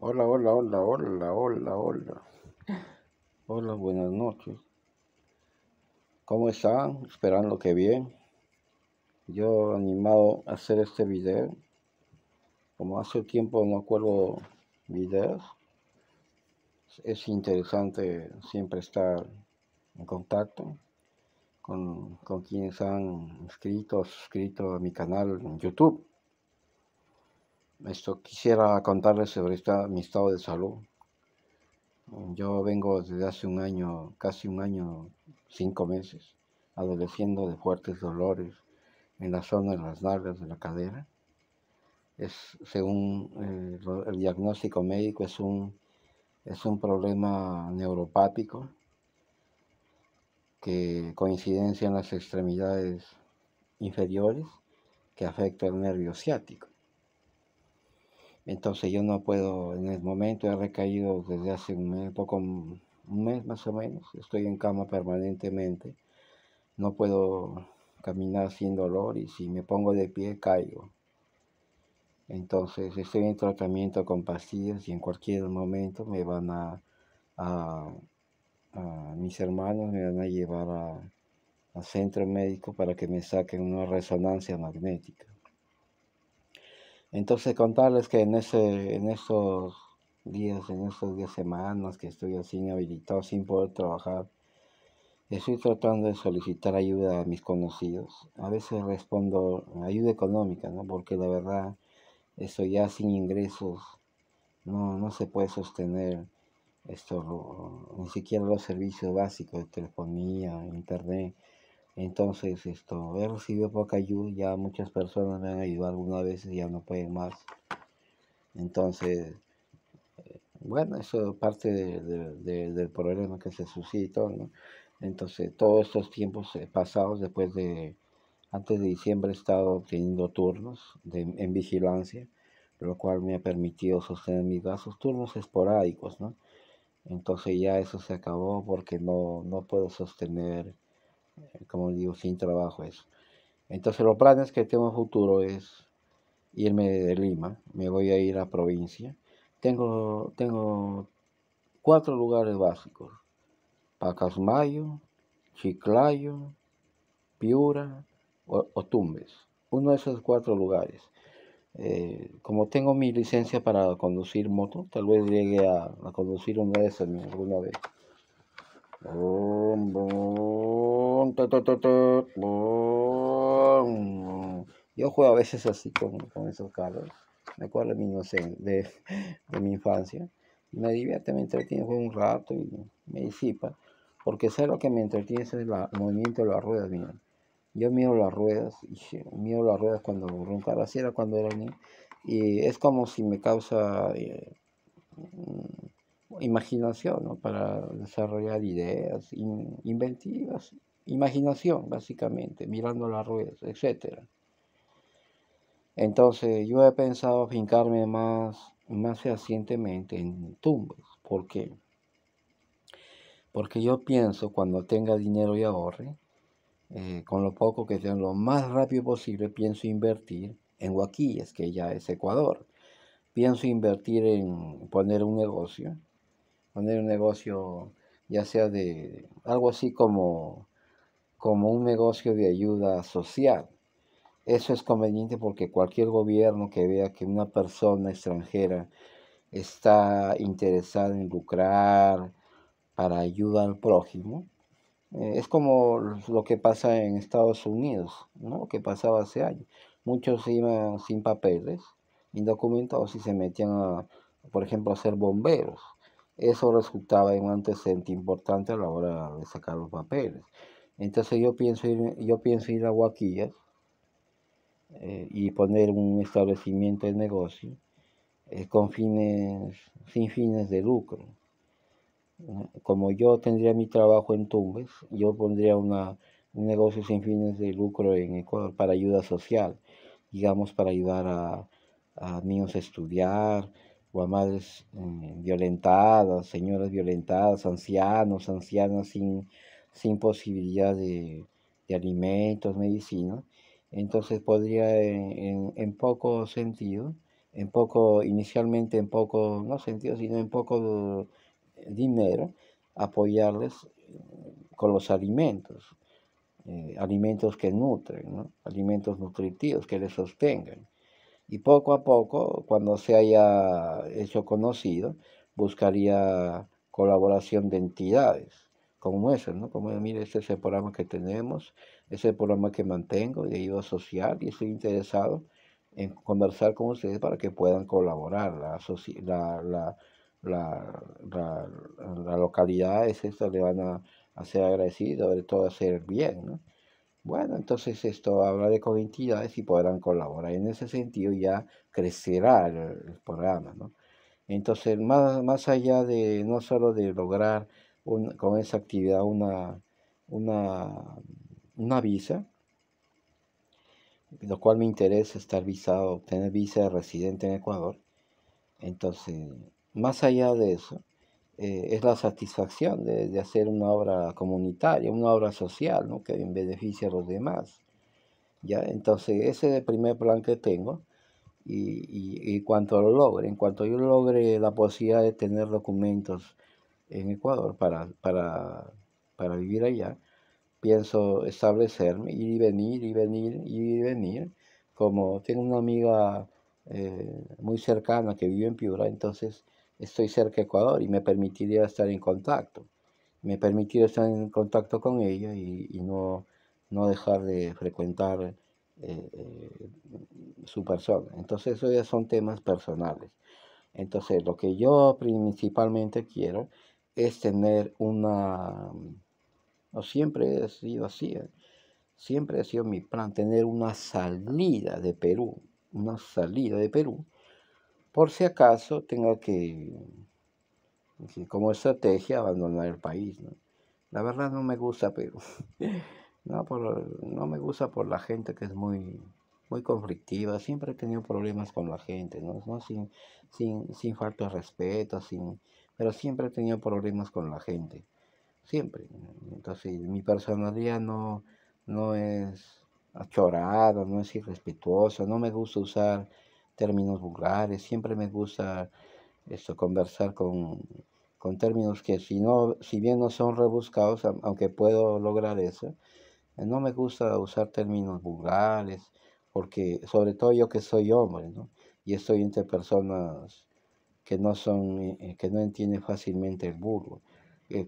Hola, hola, hola, hola, hola, hola. Hola, buenas noches. ¿Cómo están? Esperando que bien. Yo animado a hacer este video. Como hace tiempo no cuelgo videos, es interesante siempre estar en contacto con, con quienes han inscrito, suscrito a mi canal en YouTube esto quisiera contarles sobre mi estado de salud. Yo vengo desde hace un año, casi un año, cinco meses, adoleciendo de fuertes dolores en la zona de las nalgas de la cadera. Es, según eh, el, diagnóstico médico, es un, es un problema neuropático que coincidencia en las extremidades inferiores que afecta el nervio ciático. Entonces yo no puedo, en el momento he recaído desde hace un mes, poco, un mes más o menos, estoy en cama permanentemente, no puedo caminar sin dolor y si me pongo de pie caigo. Entonces estoy en tratamiento con pastillas y en cualquier momento me van a, a, mis hermanos me van a llevar al centro médico para que me saquen una resonancia magnética. Entonces contarles que en, ese, en esos días, en estos 10 semanas que estoy así inhabilitado, sin poder trabajar, estoy tratando de solicitar ayuda a mis conocidos. A veces respondo ayuda económica, ¿no? Porque la verdad, estoy ya sin ingresos, no, no se puede sostener esto, ni siquiera los servicios básicos de telefonía, internet. Entonces, esto, he recibido poca ayuda, ya muchas personas me han ayudado algunas veces, ya no pueden más. Entonces, bueno, eso es parte de, del problema que se suscitó, ¿no? Entonces, todos estos tiempos eh, pasados, después de, antes de diciembre he estado teniendo turnos en vigilancia, lo cual me ha permitido sostener mis gastos, turnos esporádicos, ¿no? Entonces ya eso se acabó porque no, no puedo sostener como digo, sin trabajo eso. Entonces los planes que tengo en futuro es irme de Lima, me voy a ir a provincia. Tengo, tengo cuatro lugares básicos, Pacasmayo, Chiclayo, Piura, o, Tumbes. Uno de esos cuatro lugares. Eh, como tengo mi licencia para conducir moto, tal vez llegue a, a conducir una de esas alguna vez. Yo juego a veces así con, con esos carros. Me acuerdo de mi, de, de mi infancia. Me divierte, me entretiene, un rato y me disipa. Porque sé lo que me entretiene es el movimiento de las ruedas, mira. Yo miro las ruedas, y miro las ruedas cuando roncaba, así era cuando era niño. Y es como si me causa... Eh, imaginación, ¿no? Para desarrollar ideas inventivas, imaginación básicamente, mirando las ruedas, etc. Entonces yo he pensado fincarme más, más fehacientemente en tumbas. ¿Por qué? Porque yo pienso cuando tenga dinero y ahorre, eh, con lo poco que tenga, lo más rápido posible, pienso invertir en Es que ya es Ecuador. Pienso invertir en poner un negocio poner un negocio, ya sea de algo así como, como un negocio de ayuda social. Eso es conveniente porque cualquier gobierno que vea que una persona extranjera está interesada en lucrar para ayudar al prójimo, eh, es como lo que pasa en Estados Unidos, ¿no? Lo que pasaba hace años. Muchos iban sin papeles, indocumentados y se metían a, por ejemplo, a ser bomberos eso resultaba en un antecedente importante a la hora de sacar los papeles. Entonces yo pienso ir, yo pienso ir a Huaquillas eh, y poner un establecimiento de negocio eh, con fines, sin fines de lucro. Como yo tendría mi trabajo en Tumbes, yo pondría un negocio sin fines de lucro en Ecuador para ayuda social, digamos, para ayudar a, a niños a estudiar, o a madres eh, violentadas, señoras violentadas, ancianos, ancianas sin, posibilidad de, alimentos, medicina, Entonces podría eh, en, poco sentido, en poco, inicialmente en poco, no sentido, sino en poco eh, dinero, apoyarles con los alimentos, alimentos que nutren, alimentos nutritivos que les sostengan y poco a poco, cuando se haya hecho conocido, buscaría colaboración de entidades como esas, ¿no? Como, mire, este es el programa que tenemos, ese es el programa que mantengo y ayuda asociar y estoy interesado en conversar con ustedes para que puedan colaborar. La, la, la, localidad es le van a, hacer ser agradecidos de todo hacer bien, ¿no? Bueno, entonces esto hablaré con entidades y podrán colaborar. En ese sentido ya crecerá el, programa, ¿no? Entonces, más, más allá de no solo de lograr con esa actividad una, una, una visa, lo cual me interesa estar visado, obtener visa de residente en Ecuador. Entonces, más allá de eso, eh, es la satisfacción de, de, hacer una obra comunitaria, una obra social, ¿no? que beneficie a los demás. ¿ya? Entonces, ese es el primer plan que tengo. Y, y, y, cuanto lo logre, en cuanto yo logre la posibilidad de tener documentos en Ecuador para, para, para vivir allá, pienso establecerme, ir y venir, y venir, y venir. Como tengo una amiga eh, muy cercana que vive en Piura, entonces estoy cerca de Ecuador y me permitiría estar en contacto. Me permitiría estar en contacto con ella y, no, no dejar de frecuentar eh, eh, su persona. Entonces, esos ya son temas personales. Entonces, lo que yo principalmente quiero es tener una, no siempre he sido así, ¿eh? siempre ha sido mi plan, tener una salida de Perú, una salida de Perú por si acaso tenga que, como estrategia, abandonar el país. La verdad no me gusta pero No, no me gusta por la gente que es muy, muy conflictiva. Siempre he tenido problemas con la gente, ¿no? Sin, sin, sin falta de respeto, sin, pero siempre he tenido problemas con la gente. Siempre. Entonces mi personalidad no, no es achorada, no es irrespetuosa. No me gusta usar términos vulgares, siempre me gusta esto, conversar con, términos que si, no, si bien no son rebuscados, aunque puedo lograr eso, eh, no me gusta usar términos vulgares, porque sobre todo yo que soy hombre, ¿no? Y estoy entre personas que no son, eh, eh, que no entienden fácilmente el vulgo,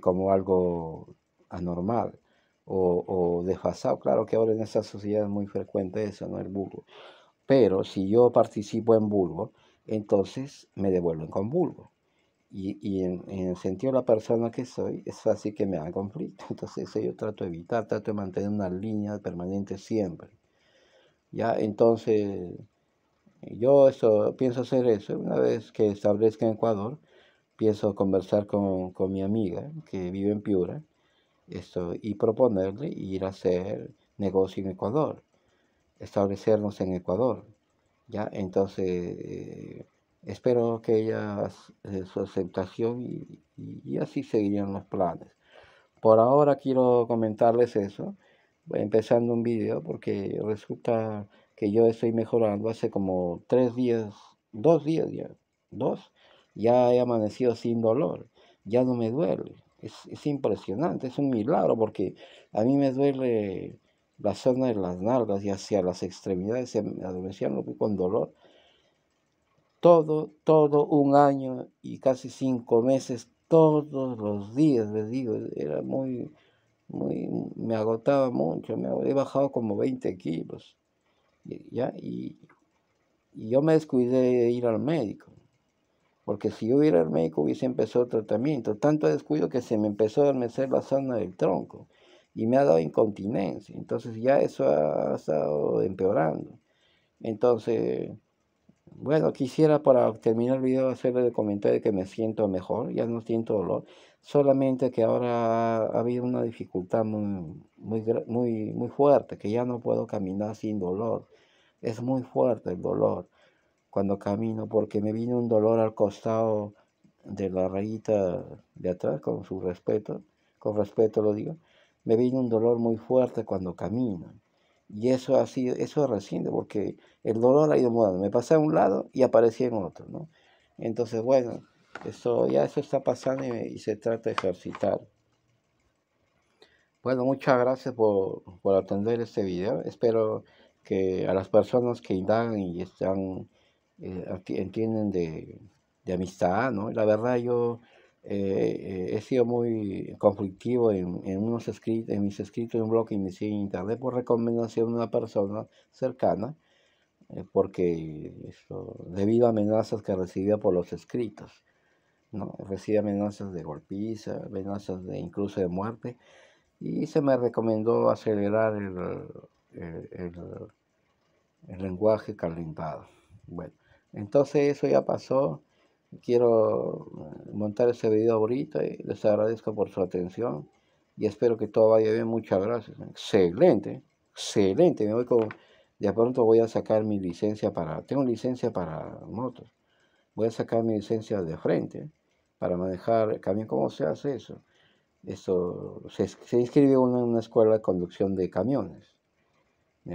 como algo anormal o, o desfasado. Claro que ahora en esta sociedad es muy frecuente eso, ¿no? El vulgo. Pero si yo participo en Bulbo, entonces me devuelven con vulgo. Y, en, el sentido de la persona que soy, es fácil que me hagan conflicto. Entonces eso yo trato de evitar, trato de mantener una línea permanente siempre. Ya, entonces, yo eso, pienso hacer eso. Una vez que establezca en Ecuador, pienso conversar con, con mi amiga que vive en Piura esto, y proponerle ir a hacer negocio en Ecuador establecernos en Ecuador. ¿ya? Entonces, eh, espero que ella eh, su aceptación y, así seguirían los planes. Por ahora quiero comentarles eso, empezando un video, porque resulta que yo estoy mejorando hace como tres días, dos días ya, dos, ya he amanecido sin dolor, ya no me duele. Es, es impresionante, es un milagro, porque a mí me duele la zona de las nalgas y hacia las extremidades se me adormecían con dolor. Todo, todo un año y casi cinco meses, todos los días, les digo, era muy, muy, me agotaba mucho, me, he bajado como 20 kilos, ¿ya? Y, yo me descuidé de ir al médico, porque si yo hubiera al médico hubiese empezado el tratamiento, tanto descuido que se me empezó a adormecer la zona del tronco y me ha dado incontinencia. Entonces ya eso ha, estado empeorando. Entonces, bueno, quisiera para terminar el video hacerle el comentario de que me siento mejor, ya no siento dolor, solamente que ahora ha habido una dificultad muy, muy, muy, muy fuerte, que ya no puedo caminar sin dolor. Es muy fuerte el dolor cuando camino porque me vino un dolor al costado de la rayita de atrás, con su respeto, con respeto lo digo, me vino un dolor muy fuerte cuando camino. Y eso ha sido, eso reciente, porque el dolor ha ido mudando. Me pasé a un lado y aparecí en otro, ¿no? Entonces, bueno, eso, ya eso está pasando y, se trata de ejercitar. Bueno, muchas gracias por, por, atender este video. Espero que a las personas que indagan y están, eh, entienden de, de amistad, ¿no? La verdad yo eh, eh, he sido muy conflictivo en, unos escritos, mis escritos en un blog que inicié en internet por recomendación de una persona cercana, eh, porque debido a amenazas que recibía por los escritos, ¿no? recibía amenazas de golpiza, amenazas de incluso de muerte, y se me recomendó acelerar el lenguaje calentado. Bueno, entonces eso ya pasó quiero eh, montar este video ahorita y les agradezco por su atención y espero que todo vaya bien. Muchas gracias. Excelente, excelente. Me voy con, de pronto voy a sacar mi licencia para, tengo licencia para motos. Voy a sacar mi licencia de frente para manejar camión. ¿Cómo se hace eso? se, inscribe uno en una escuela de conducción de camiones.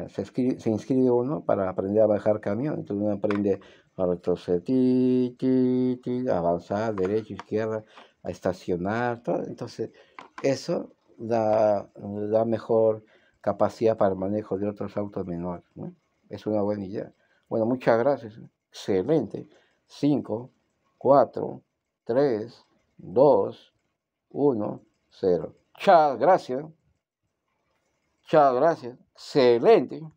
Se, inscribe, uno para aprender a bajar camión. Entonces uno aprende retroceder, avanzar, derecho, izquierda, a estacionar, todo. Entonces, eso da, mejor capacidad para el manejo de otros autos menores. Es una buena idea. Bueno, muchas gracias. Excelente. 5, 4, 3, 2, uno, cero. Chao, gracias. Chao, gracias. Excelente.